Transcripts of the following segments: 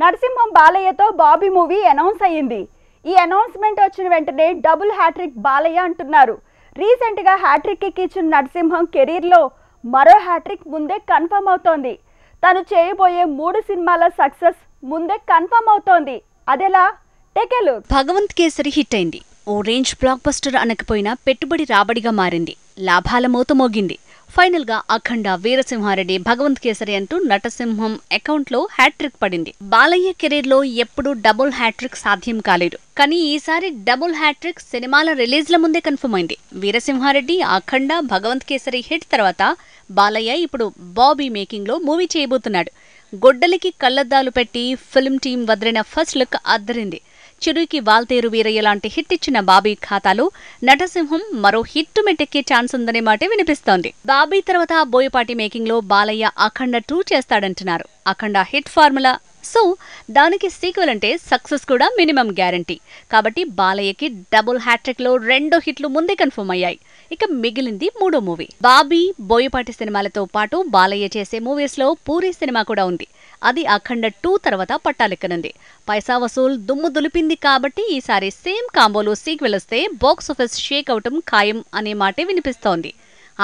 నరసింహం బాలయ్యతో Bobby movie announce అయ్యింది ఈ అనౌన్స్మెంట్ వచ్చిన వెంటనే డబుల్ హ్యాట్రిక్ బాలయ్య అంటున్నారు రీసెంట్గా హ్యాట్రిక్ ఎక్కించిన నరసింహం కెరీర్లో మరో హ్యాట్రిక్ ముందే కన్ఫర్మ్ అవుతోంది తను చేయబోయే మూడు సినిమాల సక్సెస్ ముందే కన్ఫర్మ్ అవుతోంది అదెలా టెకెలు భగవంత్ కేసరి హిట్ అయింది ఓ రేంజ్ బ్లాక్ బస్టర్ అనకపోయినా పెట్టుబడి రాబడిగా మారింది లాభాల మోత మోగింది ఫైనల్ గా అఖండ వీరసింహారెడ్డి భగవంత్ కేసరి అంటూ నటసింహం అకౌంట్ లో హ్యాట్రిక్ పడింది బాలయ్య కెరీర్ లో ఎప్పుడూ డబుల్ హ్యాట్రిక్ సాధ్యం కాలేదు కానీ ఈసారి డబుల్ హ్యాట్రిక్ సినిమాల రిలీజ్ల ముందే కన్ఫర్మ్ అయింది వీరసింహారెడ్డి అఖండ భగవంత్ కేసరి హిట్ తర్వాత బాలయ్య ఇప్పుడు బాబీ మేకింగ్లో మూవీ చేయబోతున్నాడు గొడ్డలికి కళ్ళద్దాలు పెట్టి ఫిల్మ్ టీం వదిలిన ఫస్ట్ లుక్ అద్దరింది చిరుకి వాల్తేరు వీరయ్య లాంటి హిట్ ఇచ్చిన బాబీ ఖాతాలో నటసింహం మరో హిట్ మెట్టెక్కే ఛాన్స్ ఉందనే మాట వినిపిస్తోంది బాబీ తర్వాత బోయపాటి మేకింగ్ లో బాలయ్య అఖండ టూ చేస్తాడంటున్నారు అఖండ హిట్ ఫార్ములా సో దానికి సీక్వెల్ అంటే సక్సెస్ కూడా మినిమం గ్యారంటీ కాబట్టి బాలయ్యకి డబుల్ హ్యాట్రిక్లో రెండో హిట్లు ముందే కన్ఫర్మ్ అయ్యాయి ఇక మిగిలింది మూడో మూవీ బాబీ బోయపాటి సినిమాలతో పాటు బాలయ్య చేసే మూవీస్లో పూరి సినిమా కూడా ఉంది అది అఖండ టూ తర్వాత పట్టాలెక్కనుంది పైసా వసూల్ దుమ్ము దులిపింది కాబట్టి ఈసారి సేమ్ కాంబోలో సీక్వెల్ వస్తే బాక్సాఫీస్ షేక్ అవటం ఖాయం అనే మాటే వినిపిస్తోంది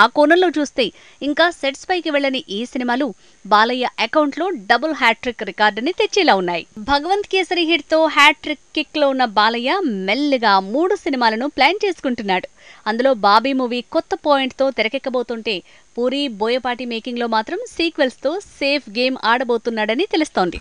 ఆ కోణంలో చూస్తే ఇంకా సెట్స్ పైకి వెళ్లని ఈ సినిమాలు బాలయ్య అకౌంట్లో డబుల్ హ్యాట్రిక్ రికార్డుని తెచ్చేలా ఉన్నాయి భగవంత్ కేసరి హిట్తో హ్యాట్రిక్ కిక్లో ఉన్న బాలయ్య మెల్లగా మూడు సినిమాలను ప్లాన్ చేసుకుంటున్నాడు అందులో బాబీ మూవీ కొత్త పాయింట్తో తెరకెక్కబోతుంటే పూరి బోయపాటి మేకింగ్లో మాత్రం సీక్వెల్స్తో సేఫ్ గేమ్ ఆడబోతున్నాడని తెలుస్తోంది